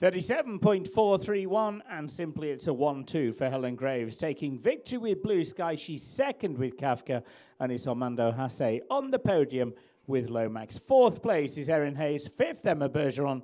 37.431, and simply it's a 1 2 for Helen Graves, taking victory with Blue Sky. She's second with Kafka, and it's Armando Hase on the podium with Lomax. Fourth place is Erin Hayes, fifth, Emma Bergeron,